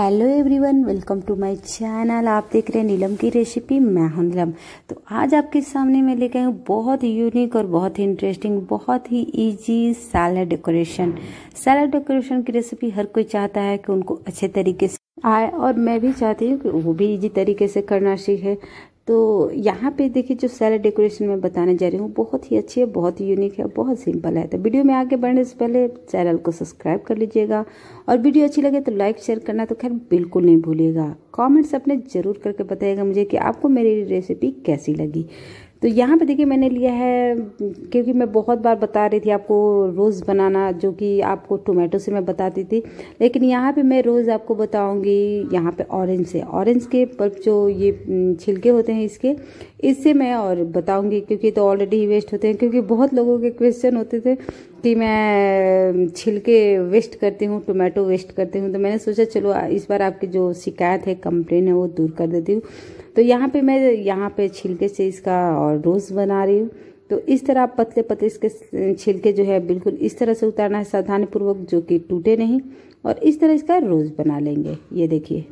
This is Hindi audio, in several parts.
hello everyone welcome to my channel आप देख रहे हैं नीलम की रेसिपी मैं हूं नीलम तो आज आपके सामने मैं लेके आई हूँ बहुत ही यूनिक और बहुत ही इंटरेस्टिंग बहुत ही easy salad decoration salad decoration की रेसिपी हर कोई चाहता है कि उनको अच्छे तरीके से आए और मैं भी चाहती हूँ कि वो भी इजी तरीके से करना सीखे तो यहाँ पे देखिए जो सैलड डेकोरेशन मैं बताने जा रही हूँ बहुत ही अच्छी है बहुत ही यूनिक है बहुत सिंपल है तो वीडियो में आगे बढ़ने से पहले चैनल को सब्सक्राइब कर लीजिएगा और वीडियो अच्छी लगे तो लाइक शेयर करना तो खैर बिल्कुल नहीं भूलिएगा कमेंट्स अपने ज़रूर करके बताइएगा मुझे कि आपको मेरी रेसिपी कैसी लगी तो यहाँ पे देखिए मैंने लिया है क्योंकि मैं बहुत बार बता रही थी आपको रोज़ बनाना जो कि आपको टोमेटो से मैं बताती थी लेकिन यहाँ पे मैं रोज़ आपको बताऊँगी यहाँ पे ऑरेंज से ऑरेंज के पल्प जो ये छिलके होते हैं इसके इससे मैं और बताऊँगी क्योंकि तो ऑलरेडी वेस्ट होते हैं क्योंकि बहुत लोगों के क्वेश्चन होते थे कि मैं छिलके वेस्ट करती हूँ टोमेटो वेस्ट करती हूँ तो मैंने सोचा चलो इस बार आपकी जो शिकायत है कंप्लेन है वो दूर कर देती हूँ तो यहाँ पे मैं यहाँ पे छिलके से इसका और रोज़ बना रही हूँ तो इस तरह आप पतले पतले इसके छिलके जो है बिल्कुल इस तरह से उतारना है सावधानीपूर्वक जो कि टूटे नहीं और इस तरह इसका रोज़ बना लेंगे ये देखिए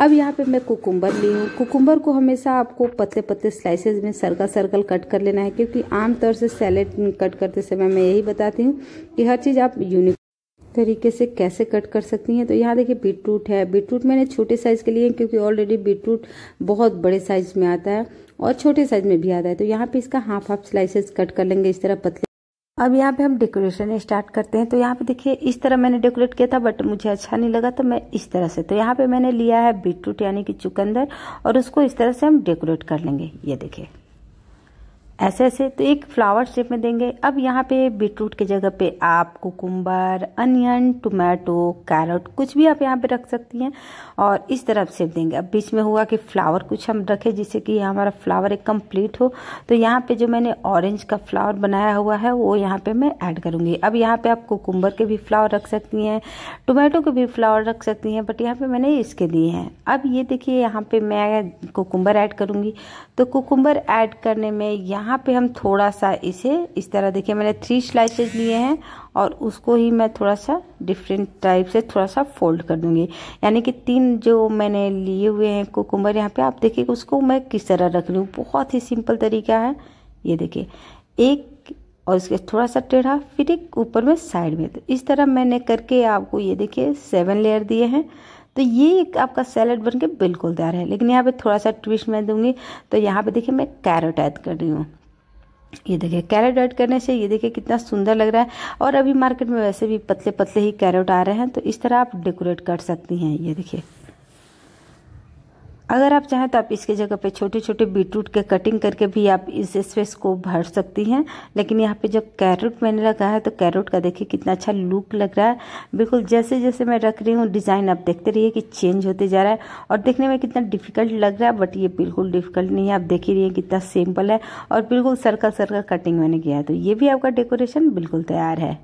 अब यहाँ पे मैं कुकुम्बर ली हूँ कुकुम्बर को हमेशा आपको पतले पतले स्लाइसेस में सर्कल सर्कल कट कर लेना है क्योंकि आमतौर से सैलेड कट करते समय मैं यही बताती हूँ कि हर चीज़ आप यूनिक तरीके से कैसे कट कर सकती हैं तो यहाँ देखिए बीटरूट है बीटरूट मैंने छोटे साइज़ के लिए क्योंकि ऑलरेडी बीटरूट बहुत बड़े साइज़ में आता है और छोटे साइज़ में भी आता है तो यहाँ पे इसका हाफ हाफ स्लाइसेस कट कर लेंगे इस तरह पतले अब यहाँ पे हम डेकोरेशन स्टार्ट करते हैं तो यहाँ पे देखिए इस तरह मैंने डेकोरेट किया था बट मुझे अच्छा नहीं लगा तो मैं इस तरह से तो यहाँ पे मैंने लिया है बीटरूट यानी कि चुकंदर और उसको इस तरह से हम डेकोरेट कर लेंगे ये देखिए ऐसे ऐसे तो एक फ्लावर शेप में देंगे अब यहाँ पे बीटरूट की जगह पे आप कुकुम्बर अनियन टोमेटो कैरेट कुछ भी आप यहाँ पे रख सकती हैं और इस तरफ से शेप देंगे अब बीच में हुआ कि फ्लावर कुछ हम रखें जिससे कि हमारा फ्लावर एक कम्प्लीट हो तो यहाँ पे जो मैंने ऑरेंज का फ्लावर बनाया हुआ है वो यहाँ पर मैं ऐड करूँगी अब यहाँ पर आप कुकुम्बर के भी फ्लावर रख सकती हैं टोमेटो के भी फ्लावर रख सकती हैं बट यहाँ पर मैंने इसके दिए हैं अब ये देखिए यहाँ पर मैं कुकुम्बर ऐड करूँगी तो कुकुम्बर ऐड करने में यहाँ यहाँ पे हम थोड़ा सा इसे इस तरह देखिए मैंने थ्री स्लाइसेस लिए हैं और उसको ही मैं थोड़ा सा डिफरेंट टाइप से थोड़ा सा फोल्ड कर दूंगी यानी कि तीन जो मैंने लिए हुए हैं कोकुम्बर यहाँ पे आप देखिए उसको मैं किस तरह रख लूँ बहुत ही सिंपल तरीका है ये देखिए एक और इसके थोड़ा सा टेढ़ा फिर एक ऊपर में साइड में तो इस तरह मैंने करके आपको ये देखिए सेवन लेयर दिए हैं तो ये एक आपका सैलड बन के बिल्कुल तैयार है लेकिन यहाँ पे थोड़ा सा ट्विस्ट मैं दूंगी तो यहाँ पे देखिए मैं कैरेट ऐड कर रही हूँ ये देखिए कैरेट ऐड करने से ये देखिए कितना सुंदर लग रहा है और अभी मार्केट में वैसे भी पतले पतले ही कैरेट आ रहे हैं तो इस तरह आप डेकोरेट कर सकती हैं ये देखिए अगर आप चाहें तो आप इसके जगह पे छोटे छोटे बीटरूट के कटिंग करके भी आप इस स्पेस को भर सकती हैं लेकिन यहाँ पे जब कैरोट मैंने रखा है तो कैरोट का देखिए कितना अच्छा लुक लग रहा है बिल्कुल जैसे जैसे मैं रख रही हूँ डिज़ाइन आप देखते रहिए कि चेंज होते जा रहा है और देखने में कितना डिफिकल्ट लग रहा है बट ये बिल्कुल डिफिकल्ट नहीं है आप देख ही है कितना सिंपल है और बिल्कुल सर्कल सर्कल कटिंग मैंने किया है तो ये भी आपका डेकोरेशन बिल्कुल तैयार है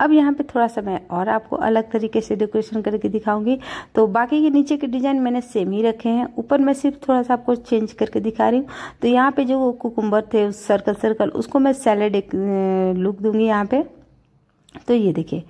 अब यहाँ पे थोड़ा सा मैं और आपको अलग तरीके से डेकोरेशन करके दिखाऊंगी तो बाकी के नीचे के डिजाइन मैंने सेम ही रखे हैं ऊपर मैं सिर्फ थोड़ा सा आपको चेंज करके दिखा रही हूँ तो यहाँ पे जो कुकुम्बर थे उस सर्कल सर्कल उसको मैं सैलेड लुक दूंगी यहाँ पे तो ये देखिए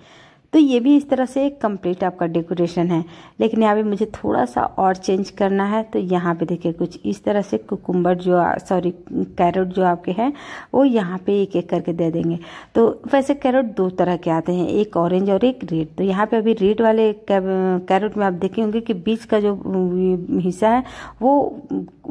तो ये भी इस तरह से एक कंप्लीट आपका डेकोरेशन है लेकिन यहाँ पे मुझे थोड़ा सा और चेंज करना है तो यहाँ पे देखिए कुछ इस तरह से कुकुम्बर जो सॉरी कैरेट जो आपके हैं वो यहाँ पे एक एक करके दे देंगे तो वैसे कैरेट दो तरह के आते हैं एक ऑरेंज और एक रेड तो यहाँ पे अभी रेड वाले कैरेट में आप देखे होंगे कि बीच का जो हम्म, हिस्सा है वो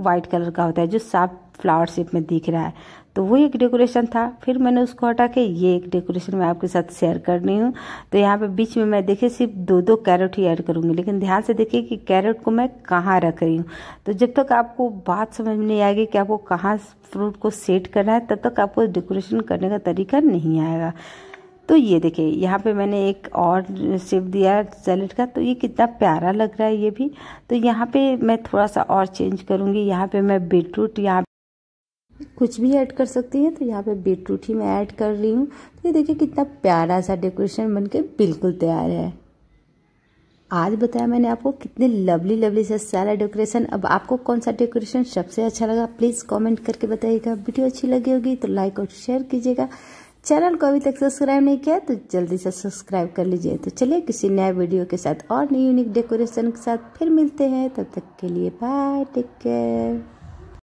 वाइट कलर का होता है जो साफ फ्लावर शेप में दिख रहा है तो वो एक डेकोरेशन था फिर मैंने उसको हटा के ये एक डेकोरेशन मैं आपके साथ शेयर कर रही हूँ तो यहाँ पे बीच में मैं देखिए सिर्फ दो दो कैरेट ही ऐड करूँगी लेकिन ध्यान से देखिए कि कैरेट को मैं कहाँ रख रही हूँ तो जब तक आपको बात समझ में नहीं आएगी कि आपको कहाँ फ्रूट को सेट करना है तब तक आपको डेकोरेशन करने का तरीका नहीं आएगा तो ये देखिए यहाँ पे मैंने एक और शेप दिया सैलेट का तो ये कितना प्यारा लग रहा है ये भी तो यहाँ पे मैं थोड़ा सा और चेंज करूँगी यहाँ पे मैं बीटरूट यहाँ कुछ भी ऐड कर सकती हैं तो यहाँ पे बीटरूट ही मैं ऐड कर रही हूँ तो ये देखिए कितना प्यारा सा डेकोरेशन बनके बिल्कुल तैयार है आज बताया मैंने आपको कितने लवली लवली से सारा डेकोरेशन अब आपको कौन सा डेकोरेशन सबसे अच्छा लगा प्लीज़ कमेंट करके बताइएगा वीडियो अच्छी लगी होगी तो लाइक और शेयर कीजिएगा चैनल को अभी तक सब्सक्राइब नहीं किया तो जल्दी से सब्सक्राइब कर लीजिए तो चलिए किसी नए वीडियो के साथ और नई यूनिक डेकोरेशन के साथ फिर मिलते हैं तब तक के लिए बाय टेक केयर